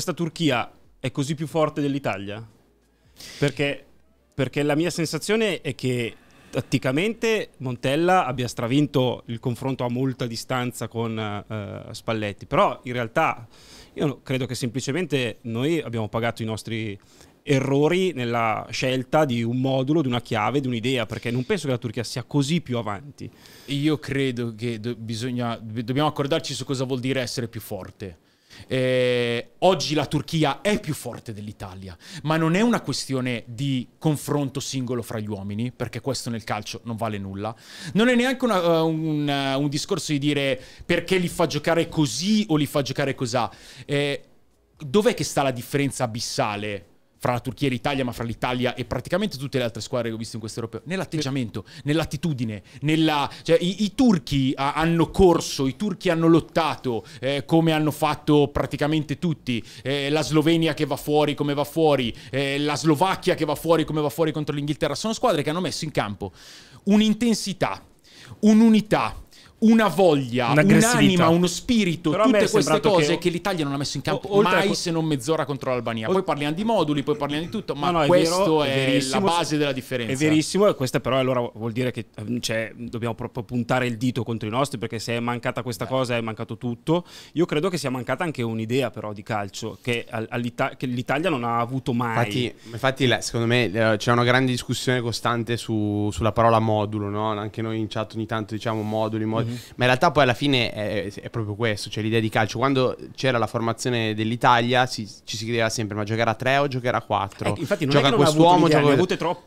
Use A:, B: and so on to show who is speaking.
A: questa Turchia è così più forte dell'Italia? Perché, perché la mia sensazione è che tatticamente Montella abbia stravinto il confronto a molta distanza con uh, Spalletti, però in realtà io credo che semplicemente noi abbiamo pagato i nostri errori nella scelta di un modulo, di una chiave, di un'idea, perché non penso che la Turchia sia così più avanti. Io credo che do- bisogna, dobbiamo accordarci su cosa vuol dire essere più forte. Eh,
B: oggi la Turchia è più forte dell'Italia, ma non è una questione di confronto singolo fra gli uomini, perché questo nel calcio non vale nulla. Non è neanche una, eh, un, eh, un, discorso di dire perché li fa giocare così o li fa giocare così. Eh, dov'è che sta la differenza abissale fra la Turchia e l'Italia, ma fra l'Italia e praticamente tutte le altre squadre che ho visto in questo europeo, nell'atteggiamento, nell'attitudine, nella... cioè, i, i, turchi a, hanno corso, i turchi hanno lottato, eh, come hanno fatto praticamente tutti, eh, la Slovenia che va fuori come va fuori, eh, la Slovacchia che va fuori come va fuori contro l'Inghilterra, sono squadre che hanno messo in campo un'intensità, un'unità, una voglia, un'anima, uno spirito, Però tutte queste cose che... che l'Italia non ha messo in campo o, mai se non mezz'ora contro l'Albania. O... Poi parliamo di moduli, poi parliamo di tutto, ma no, no, questo è, vero, è, è la base della differenza. È verissimo
A: e questo però allora vuol dire che ehm, cioè, dobbiamo proprio puntare il dito contro i nostri perché se è mancata questa Beh. cosa è mancato tutto. Io credo che sia mancata anche un'idea però di calcio che, che l'Italia non ha avuto mai. Infatti,
C: infatti secondo me eh, c'è una grande discussione costante su, sulla parola modulo, no? anche noi in chat ogni tanto diciamo moduli, moduli. Mm-hmm. ma in realtà poi alla fine è, è proprio questo, cioè l'idea di calcio. Quando c'era la formazione dell'Italia si, ci si chiedeva sempre ma giocherà a 3 o giocherà a 4? Eh, infatti non gioca quest'uomo, gioca... ne ha avute
A: troppe.